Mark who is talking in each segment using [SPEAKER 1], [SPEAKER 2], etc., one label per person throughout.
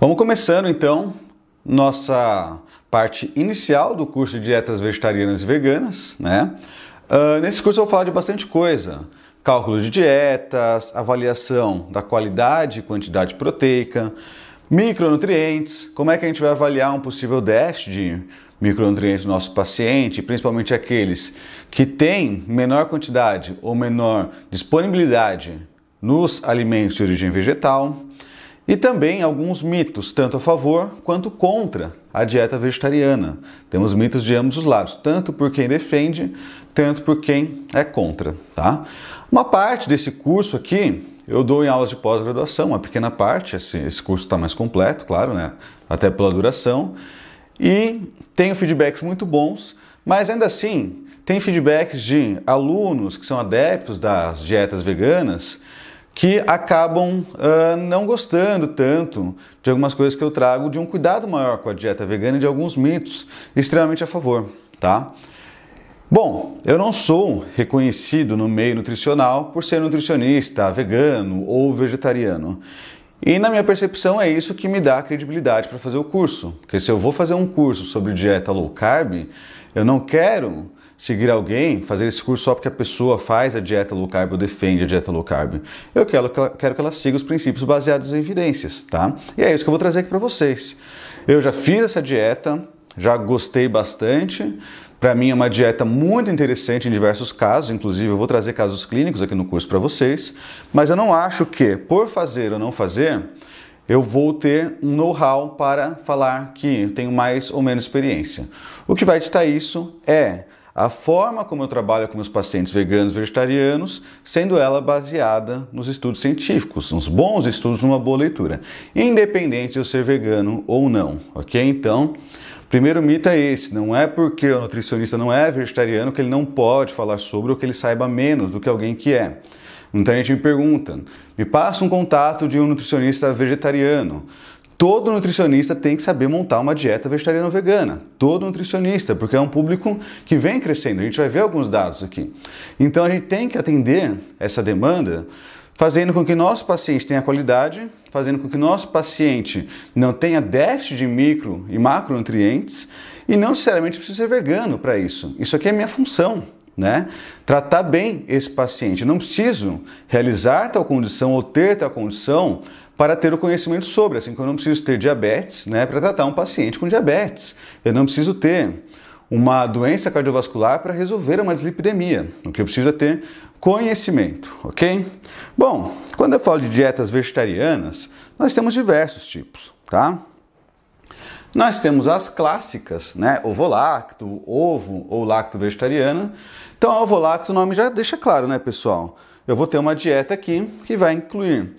[SPEAKER 1] Vamos começando então nossa parte inicial do curso de dietas vegetarianas e veganas, né? Uh, nesse curso eu vou falar de bastante coisa: cálculo de dietas, avaliação da qualidade e quantidade proteica, micronutrientes, como é que a gente vai avaliar um possível déficit de micronutrientes do nosso paciente, principalmente aqueles que têm menor quantidade ou menor disponibilidade nos alimentos de origem vegetal e também alguns mitos, tanto a favor quanto contra a dieta vegetariana. Temos mitos de ambos os lados, tanto por quem defende, tanto por quem é contra, tá? Uma parte desse curso aqui eu dou em aulas de pós-graduação, uma pequena parte, esse, esse curso está mais completo, claro, né? Até pela duração. E tenho feedbacks muito bons, mas ainda assim, tem feedbacks de alunos que são adeptos das dietas veganas que acabam uh, não gostando tanto de algumas coisas que eu trago, de um cuidado maior com a dieta vegana e de alguns mitos extremamente a favor, tá? Bom, eu não sou reconhecido no meio nutricional por ser nutricionista, vegano ou vegetariano. E na minha percepção é isso que me dá credibilidade para fazer o curso. Porque se eu vou fazer um curso sobre dieta low carb, eu não quero seguir alguém, fazer esse curso só porque a pessoa faz a dieta low carb ou defende a dieta low carb. Eu quero que ela, quero que ela siga os princípios baseados em evidências, tá? E é isso que eu vou trazer aqui para vocês. Eu já fiz essa dieta, já gostei bastante. Para mim é uma dieta muito interessante em diversos casos, inclusive eu vou trazer casos clínicos aqui no curso para vocês, mas eu não acho que por fazer ou não fazer, eu vou ter um know-how para falar que tenho mais ou menos experiência. O que vai ditar isso é a forma como eu trabalho com meus pacientes veganos e vegetarianos, sendo ela baseada nos estudos científicos, nos bons estudos, numa boa leitura, independente de eu ser vegano ou não, ok? Então, primeiro mito é esse: não é porque o nutricionista não é vegetariano que ele não pode falar sobre ou que ele saiba menos do que alguém que é. Muita gente me pergunta, me passa um contato de um nutricionista vegetariano. Todo nutricionista tem que saber montar uma dieta vegetariana ou vegana. Todo nutricionista, porque é um público que vem crescendo. A gente vai ver alguns dados aqui. Então a gente tem que atender essa demanda, fazendo com que nosso paciente tenha qualidade, fazendo com que nosso paciente não tenha déficit de micro e macronutrientes e não necessariamente precisa ser vegano para isso. Isso aqui é minha função. Né? Tratar bem esse paciente. Eu não preciso realizar tal condição ou ter tal condição para ter o conhecimento sobre, assim como eu não preciso ter diabetes né, para tratar um paciente com diabetes. Eu não preciso ter uma doença cardiovascular para resolver uma dislipidemia. O que eu preciso é ter conhecimento, ok? Bom, quando eu falo de dietas vegetarianas, nós temos diversos tipos, tá? Nós temos as clássicas, né? Ovo lacto, ovo ou lacto vegetariana. Então, ovo lacto, o nome já deixa claro, né, pessoal? Eu vou ter uma dieta aqui que vai incluir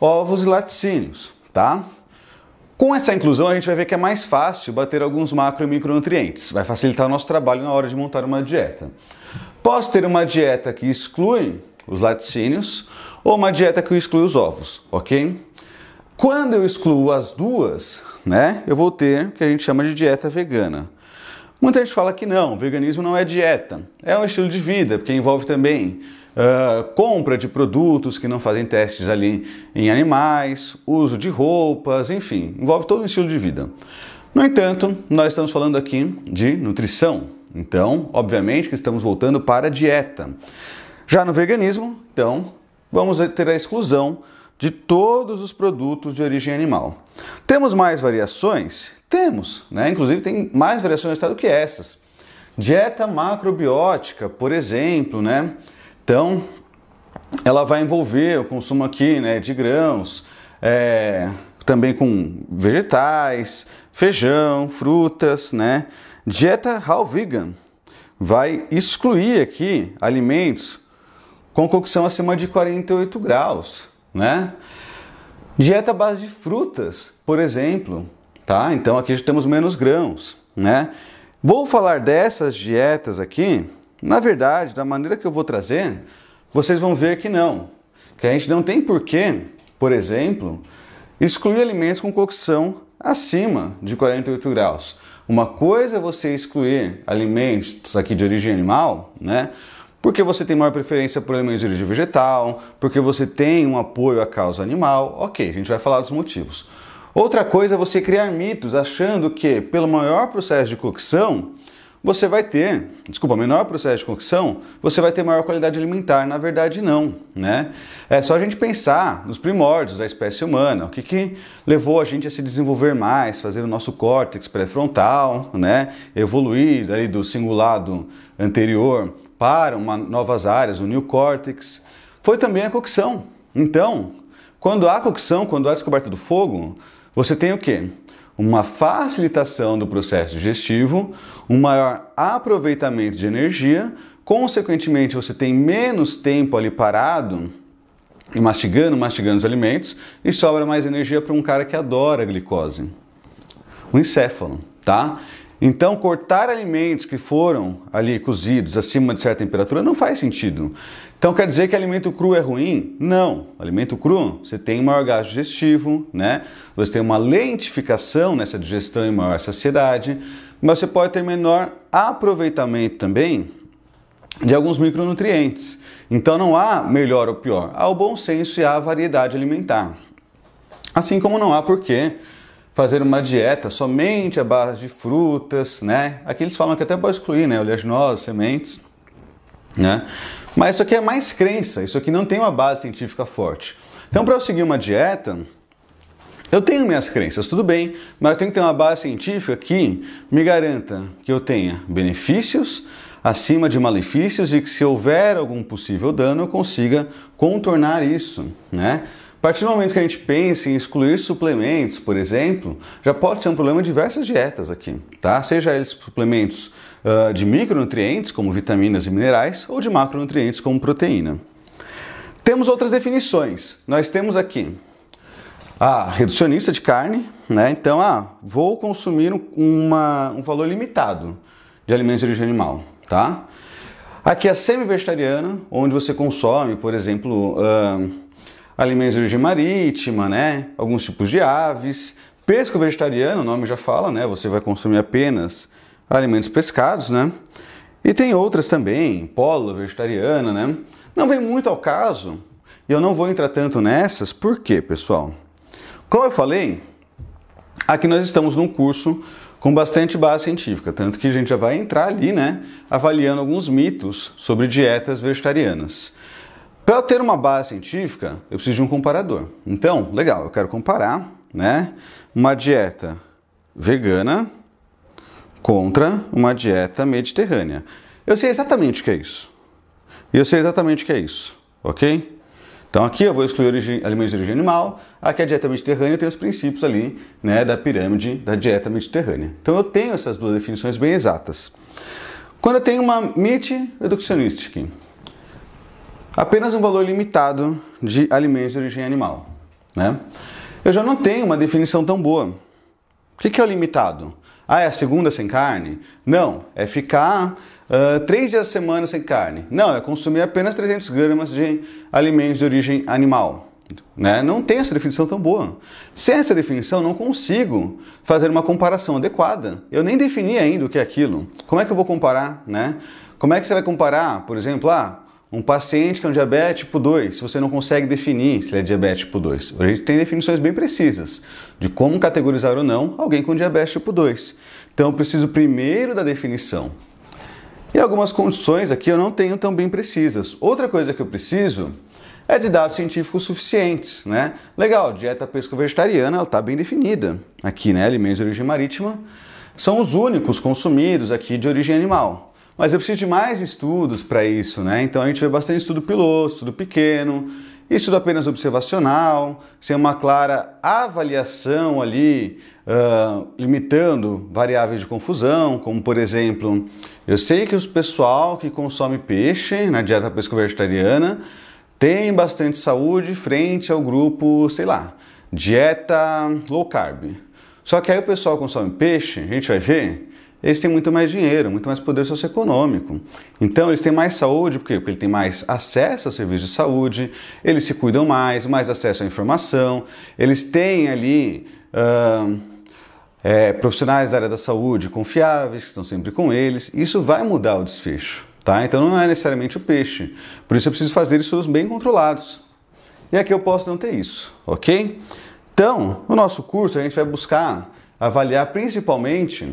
[SPEAKER 1] ovos e laticínios, tá? Com essa inclusão, a gente vai ver que é mais fácil bater alguns macro e micronutrientes. Vai facilitar o nosso trabalho na hora de montar uma dieta. Posso ter uma dieta que exclui os laticínios ou uma dieta que exclui os ovos, ok? Quando eu excluo as duas, né, eu vou ter o que a gente chama de dieta vegana. Muita gente fala que não, veganismo não é dieta, é um estilo de vida, porque envolve também Uh, compra de produtos que não fazem testes ali em animais, uso de roupas, enfim, envolve todo o estilo de vida. No entanto, nós estamos falando aqui de nutrição, então, obviamente que estamos voltando para a dieta. Já no veganismo, então, vamos ter a exclusão de todos os produtos de origem animal. Temos mais variações? Temos, né? Inclusive tem mais variações tá, do que essas. Dieta macrobiótica, por exemplo, né? Então, ela vai envolver o consumo aqui né, de grãos, é, também com vegetais, feijão, frutas, né? Dieta How Vegan vai excluir aqui alimentos com cocção acima de 48 graus, né? Dieta à base de frutas, por exemplo, tá? Então aqui já temos menos grãos, né? Vou falar dessas dietas aqui na verdade, da maneira que eu vou trazer, vocês vão ver que não. Que a gente não tem porquê, por exemplo, excluir alimentos com cocção acima de 48 graus. Uma coisa é você excluir alimentos aqui de origem animal, né? Porque você tem maior preferência por alimentos de origem vegetal, porque você tem um apoio à causa animal. Ok, a gente vai falar dos motivos. Outra coisa é você criar mitos achando que, pelo maior processo de cocção, você vai ter, desculpa, menor processo de cocção, você vai ter maior qualidade alimentar. Na verdade, não, né? É só a gente pensar nos primórdios da espécie humana, o que, que levou a gente a se desenvolver mais, fazer o nosso córtex pré-frontal, né? Evoluir ali do singulado anterior para uma, novas áreas, o neocórtex. Foi também a cocção. Então, quando há cocção, quando há descoberta do fogo, você tem o quê? uma facilitação do processo digestivo, um maior aproveitamento de energia, consequentemente você tem menos tempo ali parado mastigando, mastigando os alimentos e sobra mais energia para um cara que adora a glicose. O encéfalo, tá? Então, cortar alimentos que foram ali cozidos acima de certa temperatura não faz sentido. Então quer dizer que alimento cru é ruim? Não. Alimento cru, você tem maior gasto digestivo, né? Você tem uma lentificação nessa digestão e maior saciedade, mas você pode ter menor aproveitamento também de alguns micronutrientes. Então não há melhor ou pior, há o bom senso e há a variedade alimentar. Assim como não há porquê fazer uma dieta somente à base de frutas, né? Aqui eles falam que até pode excluir, né, oleaginosas, sementes, né? Mas isso aqui é mais crença, isso aqui não tem uma base científica forte. Então, para eu seguir uma dieta, eu tenho minhas crenças, tudo bem, mas eu tenho que ter uma base científica que me garanta que eu tenha benefícios acima de malefícios e que se houver algum possível dano eu consiga contornar isso, né? partir do momento que a gente pensa em excluir suplementos, por exemplo, já pode ser um problema de diversas dietas aqui, tá? Seja eles suplementos uh, de micronutrientes, como vitaminas e minerais, ou de macronutrientes, como proteína. Temos outras definições. Nós temos aqui a reducionista de carne, né? Então, ah, vou consumir uma, um valor limitado de alimentos de origem animal, tá? Aqui a semi-vegetariana, onde você consome, por exemplo, uh, alimentos de origem marítima, né? Alguns tipos de aves. Pesco vegetariano, o nome já fala, né? Você vai consumir apenas alimentos pescados, né? E tem outras também, polo vegetariana, né? Não vem muito ao caso, e eu não vou entrar tanto nessas, por quê, pessoal? Como eu falei, aqui nós estamos num curso com bastante base científica, tanto que a gente já vai entrar ali, né, avaliando alguns mitos sobre dietas vegetarianas. Para eu ter uma base científica, eu preciso de um comparador. Então, legal, eu quero comparar, né, uma dieta vegana contra uma dieta mediterrânea. Eu sei exatamente o que é isso. E eu sei exatamente o que é isso, ok? Então aqui eu vou excluir alimentos de origem animal, aqui é a dieta mediterrânea tem os princípios ali, né, da pirâmide da dieta mediterrânea. Então eu tenho essas duas definições bem exatas. Quando eu tenho uma MIT reduccionista apenas um valor limitado de alimentos de origem animal. Né? Eu já não tenho uma definição tão boa. O que é o limitado? Ah, é a segunda sem carne? Não, é ficar uh, três dias a semana sem carne. Não, é consumir apenas 300 gramas de alimentos de origem animal. Né? Não tem essa definição tão boa. Sem essa definição, não consigo fazer uma comparação adequada. Eu nem defini ainda o que é aquilo. Como é que eu vou comparar? Né? Como é que você vai comparar, por exemplo, ah, um paciente que é um diabetes tipo 2, se você não consegue definir se ele é diabetes tipo 2, a gente tem definições bem precisas de como categorizar ou não alguém com diabetes tipo 2. Então eu preciso primeiro da definição. E algumas condições aqui eu não tenho tão bem precisas. Outra coisa que eu preciso é de dados científicos suficientes, né? Legal, dieta pesco-vegetariana, ela está bem definida aqui, né? Alimentos de origem marítima são os únicos consumidos aqui de origem animal. Mas eu preciso de mais estudos para isso, né? Então a gente vê bastante estudo piloto, estudo pequeno, estudo apenas observacional, sem uma clara avaliação ali, uh, limitando variáveis de confusão, como por exemplo, eu sei que o pessoal que consome peixe na dieta pesco-vegetariana tem bastante saúde frente ao grupo, sei lá, dieta low carb. Só que aí o pessoal consome peixe, a gente vai ver eles têm muito mais dinheiro, muito mais poder socioeconômico. Então, eles têm mais saúde, por quê? porque eles têm mais acesso ao serviço de saúde, eles se cuidam mais, mais acesso à informação, eles têm ali. Uh, é, profissionais da área da saúde confiáveis, que estão sempre com eles, isso vai mudar o desfecho, tá? Então não é necessariamente o peixe. Por isso eu preciso fazer estudos bem controlados. E aqui eu posso não ter isso, ok? Então, no nosso curso a gente vai buscar avaliar principalmente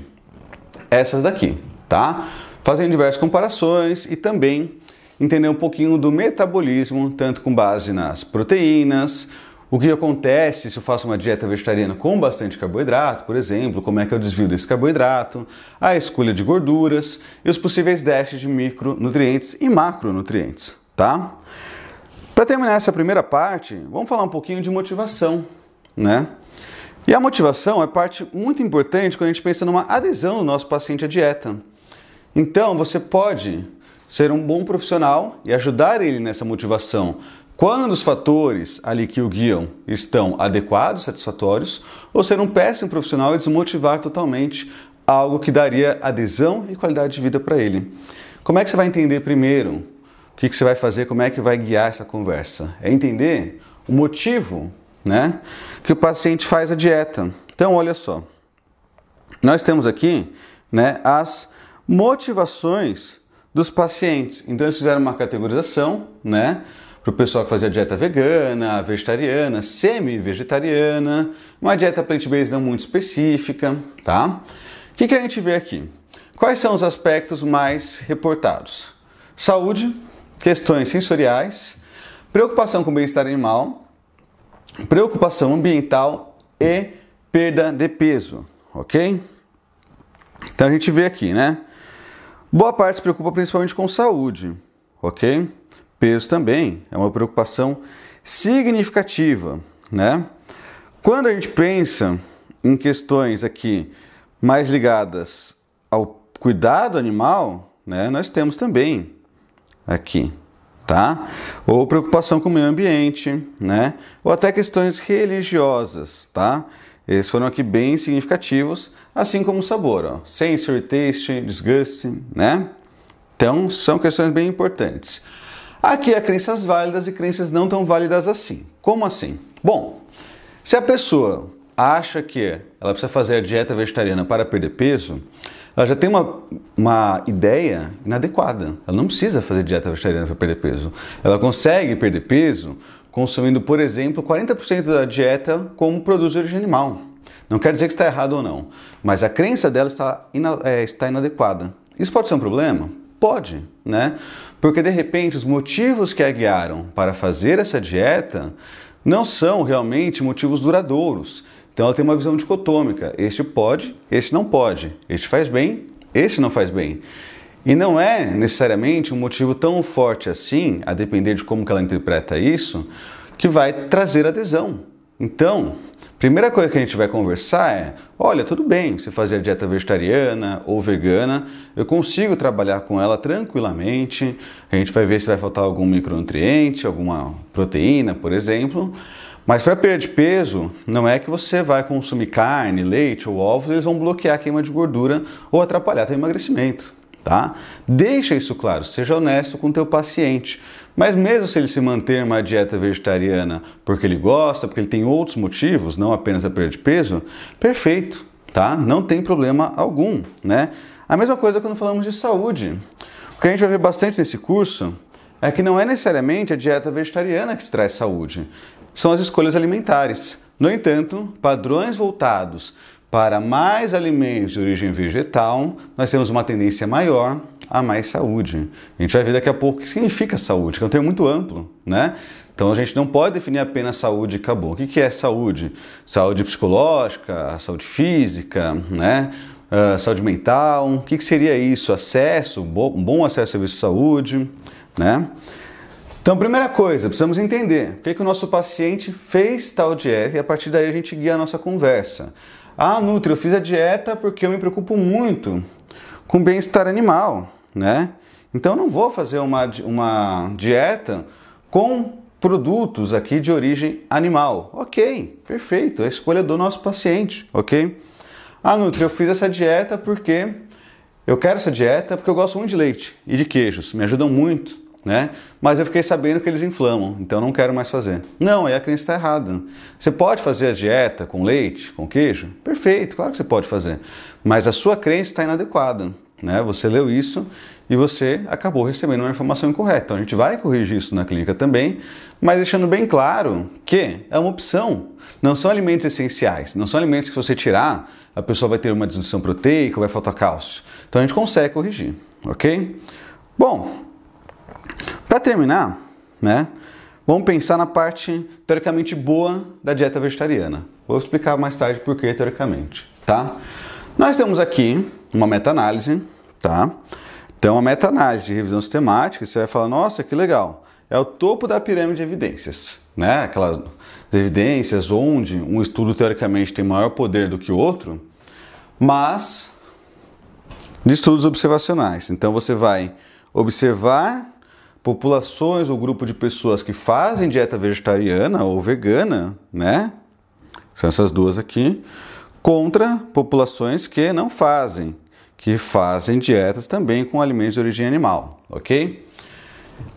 [SPEAKER 1] essas daqui, tá? Fazendo diversas comparações e também entender um pouquinho do metabolismo, tanto com base nas proteínas, o que acontece se eu faço uma dieta vegetariana com bastante carboidrato, por exemplo, como é que eu desvio desse carboidrato, a escolha de gorduras e os possíveis déficits de micronutrientes e macronutrientes, tá? Para terminar essa primeira parte, vamos falar um pouquinho de motivação, né? E a motivação é parte muito importante quando a gente pensa numa adesão do nosso paciente à dieta. Então, você pode ser um bom profissional e ajudar ele nessa motivação. Quando os fatores ali que o guiam estão adequados, satisfatórios, ou ser um péssimo profissional e desmotivar totalmente algo que daria adesão e qualidade de vida para ele. Como é que você vai entender primeiro o que, que você vai fazer, como é que vai guiar essa conversa? É entender o motivo né, que o paciente faz a dieta. Então, olha só, nós temos aqui né, as motivações dos pacientes. Então, eles fizeram uma categorização né, para o pessoal que fazia dieta vegana, vegetariana, semi-vegetariana, uma dieta plant-based não muito específica. Tá? O que, que a gente vê aqui? Quais são os aspectos mais reportados? Saúde, questões sensoriais, preocupação com o bem-estar animal, preocupação ambiental e perda de peso, ok? Então a gente vê aqui, né? Boa parte se preocupa principalmente com saúde, ok? Peso também é uma preocupação significativa, né? Quando a gente pensa em questões aqui mais ligadas ao cuidado animal, né, nós temos também aqui tá? Ou preocupação com o meio ambiente, né? Ou até questões religiosas, tá? Eles foram aqui bem significativos, assim como o sabor, ó. Sensory, taste, disgust, né? Então, são questões bem importantes. Aqui há crenças válidas e crenças não tão válidas assim. Como assim? Bom, se a pessoa acha que ela precisa fazer a dieta vegetariana para perder peso, ela já tem uma, uma ideia inadequada. Ela não precisa fazer dieta vegetariana para perder peso. Ela consegue perder peso consumindo, por exemplo, 40% da dieta como produto de origem animal. Não quer dizer que está errado ou não, mas a crença dela está, ina é, está inadequada. Isso pode ser um problema? Pode, né? Porque de repente os motivos que a guiaram para fazer essa dieta não são realmente motivos duradouros então ela tem uma visão dicotômica: este pode, este não pode, este faz bem, este não faz bem. E não é necessariamente um motivo tão forte assim, a depender de como ela interpreta isso, que vai trazer adesão. Então, primeira coisa que a gente vai conversar é: olha, tudo bem você fazer dieta vegetariana ou vegana, eu consigo trabalhar com ela tranquilamente. A gente vai ver se vai faltar algum micronutriente, alguma proteína, por exemplo. Mas para perder peso, não é que você vai consumir carne, leite ou ovos, eles vão bloquear a queima de gordura ou atrapalhar teu emagrecimento, tá? Deixa isso claro, seja honesto com teu paciente. Mas mesmo se ele se manter uma dieta vegetariana porque ele gosta, porque ele tem outros motivos, não apenas a perda de peso, perfeito, tá? Não tem problema algum, né? A mesma coisa quando falamos de saúde. O que a gente vai ver bastante nesse curso é que não é necessariamente a dieta vegetariana que te traz saúde são as escolhas alimentares. No entanto, padrões voltados para mais alimentos de origem vegetal, nós temos uma tendência maior a mais saúde. A gente vai ver daqui a pouco o que significa saúde, que é um termo muito amplo, né? Então a gente não pode definir apenas saúde e acabou. O que é saúde? Saúde psicológica, saúde física, né? Uh, saúde mental, o que, que seria isso? Acesso, um bom acesso a serviço de saúde, né? Então, primeira coisa, precisamos entender o que, é que o nosso paciente fez tal dieta e a partir daí a gente guia a nossa conversa. Ah, Nutri, eu fiz a dieta porque eu me preocupo muito com bem-estar animal, né? Então, não vou fazer uma, uma dieta com produtos aqui de origem animal. Ok, perfeito, é a escolha do nosso paciente, ok? Ah, Nutri, eu fiz essa dieta porque eu quero essa dieta porque eu gosto muito de leite e de queijos, me ajudam muito né? Mas eu fiquei sabendo que eles inflamam, então não quero mais fazer. Não, aí a crença está errada. Você pode fazer a dieta com leite, com queijo? Perfeito, claro que você pode fazer. Mas a sua crença está inadequada, né? Você leu isso e você acabou recebendo uma informação incorreta. Então a gente vai corrigir isso na clínica também, mas deixando bem claro que é uma opção. Não são alimentos essenciais, não são alimentos que se você tirar, a pessoa vai ter uma desnutrição proteica, vai faltar cálcio. Então a gente consegue corrigir, ok? Bom, para terminar, né, vamos pensar na parte teoricamente boa da dieta vegetariana. Vou explicar mais tarde por que teoricamente, tá? Nós temos aqui uma meta-análise, tá? Então, a meta-análise de revisão sistemática, você vai falar, nossa, que legal, é o topo da pirâmide de evidências, né? Aquelas evidências onde um estudo teoricamente tem maior poder do que o outro, mas de estudos observacionais. Então, você vai observar populações ou grupo de pessoas que fazem dieta vegetariana ou vegana, né? São essas duas aqui, contra populações que não fazem, que fazem dietas também com alimentos de origem animal, ok?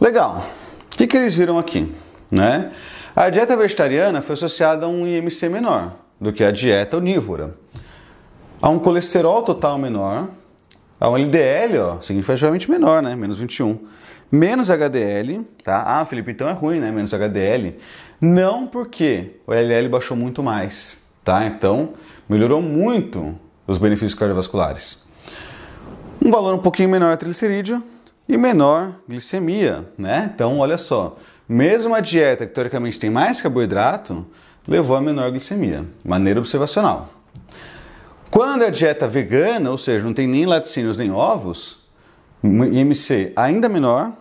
[SPEAKER 1] Legal. O que, que eles viram aqui, né? A dieta vegetariana foi associada a um IMC menor do que a dieta onívora, a um colesterol total menor, a um LDL, ó, significativamente menor, né? Menos 21 menos HDL, tá? Ah, Felipe, então é ruim, né? Menos HDL. Não porque o LL baixou muito mais, tá? Então melhorou muito os benefícios cardiovasculares. Um valor um pouquinho menor triglicerídeo e menor glicemia, né? Então, olha só, mesmo a dieta que teoricamente tem mais carboidrato levou a menor glicemia. Maneira observacional. Quando a é dieta vegana, ou seja, não tem nem laticínios nem ovos, IMC ainda menor,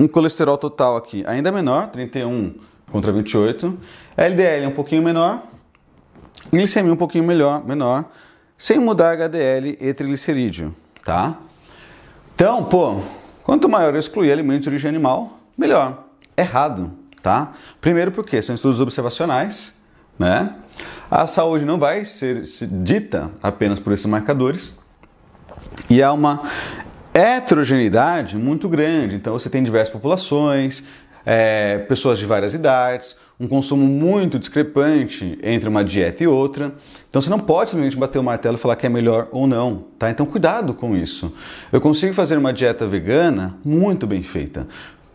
[SPEAKER 1] um colesterol total aqui ainda menor, 31 contra 28, LDL um pouquinho menor, glicemia um pouquinho melhor, menor, sem mudar HDL e triglicerídeo, tá? Então, pô, quanto maior eu excluir alimentos de origem animal, melhor. Errado, tá? Primeiro porque são estudos observacionais, né? A saúde não vai ser dita apenas por esses marcadores, e há uma heterogeneidade muito grande. Então você tem diversas populações, é, pessoas de várias idades, um consumo muito discrepante entre uma dieta e outra. Então você não pode simplesmente bater o martelo e falar que é melhor ou não, tá? Então cuidado com isso. Eu consigo fazer uma dieta vegana muito bem feita,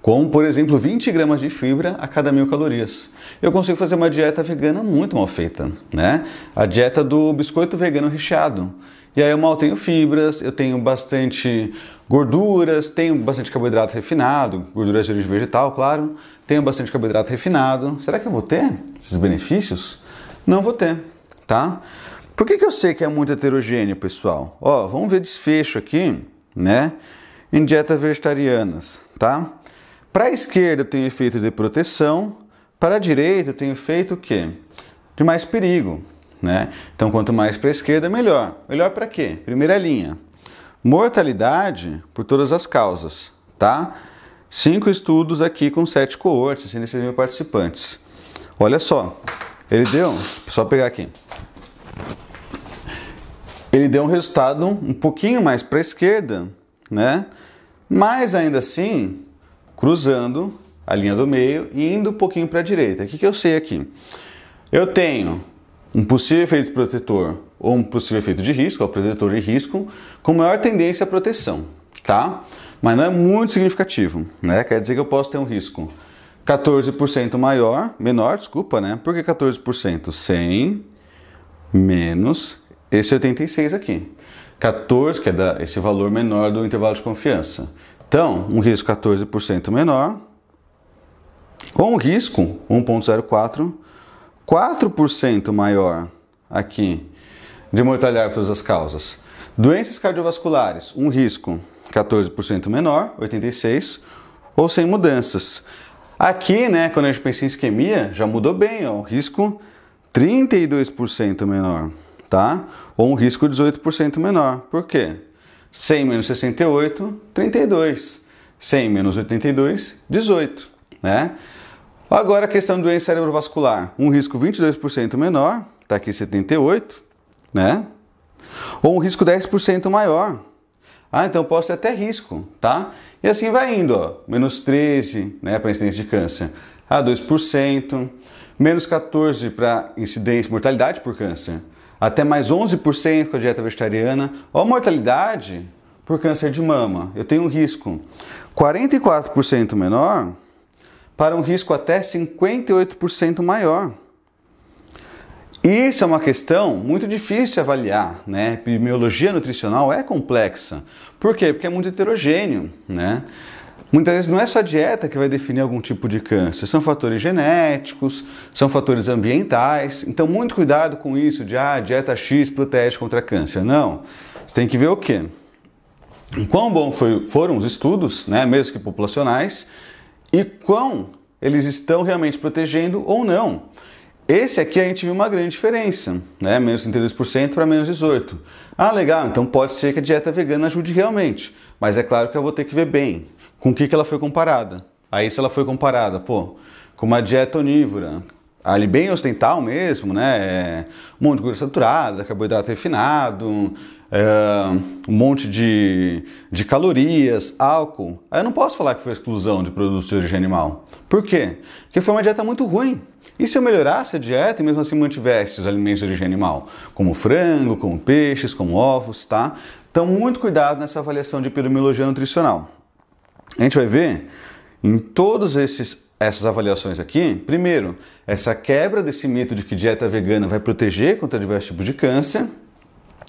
[SPEAKER 1] com, por exemplo, 20 gramas de fibra a cada mil calorias. Eu consigo fazer uma dieta vegana muito mal feita, né? A dieta do biscoito vegano recheado. E aí eu mal tenho fibras, eu tenho bastante gorduras, tenho bastante carboidrato refinado, gorduras de origem vegetal, claro, tenho bastante carboidrato refinado. Será que eu vou ter esses benefícios? Não vou ter, tá? Por que, que eu sei que é muito heterogêneo, pessoal? Ó, vamos ver desfecho aqui, né? Em dietas vegetarianas, tá? Para a esquerda eu tenho efeito de proteção, para a direita eu tenho efeito o quê? De mais perigo, né? Então, quanto mais para a esquerda, melhor. Melhor para quê? Primeira linha. Mortalidade por todas as causas, tá? Cinco estudos aqui com sete coortes, 66 mil participantes. Olha só, ele deu, só pegar aqui. Ele deu um resultado um pouquinho mais para a esquerda, né? Mas ainda assim, cruzando a linha do meio e indo um pouquinho para a direita. O que, que eu sei aqui? Eu tenho um possível efeito protetor ou um possível efeito de risco, é ou protetor de risco, com maior tendência à proteção, tá? Mas não é muito significativo, né? Quer dizer que eu posso ter um risco 14% maior, menor, desculpa, né? Por que 14%? 100 menos esse 86 aqui. 14, que é da, esse valor menor do intervalo de confiança. Então, um risco 14% menor, ou um risco 1,04 4% maior aqui de mortalidade por as causas. Doenças cardiovasculares, um risco 14% menor, 86, ou sem mudanças. Aqui, né, quando a gente pensa em isquemia, já mudou bem, ó, o risco 32% menor, tá? Ou um risco 18% menor. Por quê? 100 menos 68, 32. 100 menos 82, 18, né? Agora a questão do doença cerebrovascular. Um risco 22% menor, está aqui 78, né? Ou um risco 10% maior. Ah, então posso ter até risco, tá? E assim vai indo, ó. Menos 13, né, para incidência de câncer. Ah, 2%. Menos 14 para incidência, mortalidade por câncer. Até mais 11% com a dieta vegetariana. ou mortalidade por câncer de mama. Eu tenho um risco 44% menor para um risco até 58% maior. Isso é uma questão muito difícil de avaliar, né? Epidemiologia nutricional é complexa. Por quê? Porque é muito heterogêneo, né? Muitas vezes não é só a dieta que vai definir algum tipo de câncer, são fatores genéticos, são fatores ambientais. Então, muito cuidado com isso de ah, dieta X protege contra câncer. Não. Você tem que ver o quê? Quão bom foi, foram os estudos, né, mesmo que populacionais, e quão eles estão realmente protegendo ou não. Esse aqui a gente viu uma grande diferença, né? Menos 32% para menos 18%. Ah, legal, então pode ser que a dieta vegana ajude realmente, mas é claro que eu vou ter que ver bem com o que, que ela foi comparada. Aí, se ela foi comparada, pô, com uma dieta onívora, ali bem ostental mesmo, né? É, um monte de gordura saturada, carboidrato refinado, é, um monte de, de calorias, álcool. Aí eu não posso falar que foi exclusão de produtos de origem animal. Por quê? Porque foi uma dieta muito ruim. E se eu melhorasse a dieta e mesmo assim mantivesse os alimentos de origem animal, como frango, como peixes, como ovos, tá? Então, muito cuidado nessa avaliação de epidemiologia nutricional. A gente vai ver em todos esses essas avaliações aqui, primeiro, essa quebra desse mito de que dieta vegana vai proteger contra diversos tipos de câncer,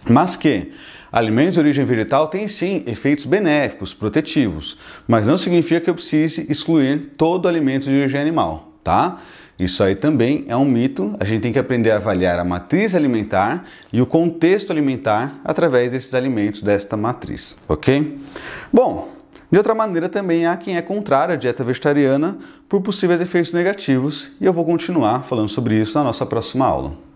[SPEAKER 1] mas que alimentos de origem vegetal têm sim efeitos benéficos, protetivos, mas não significa que eu precise excluir todo alimento de origem animal, tá? Isso aí também é um mito. A gente tem que aprender a avaliar a matriz alimentar e o contexto alimentar através desses alimentos desta matriz, ok? Bom, de outra maneira também há quem é contrário à dieta vegetariana por possíveis efeitos negativos e eu vou continuar falando sobre isso na nossa próxima aula.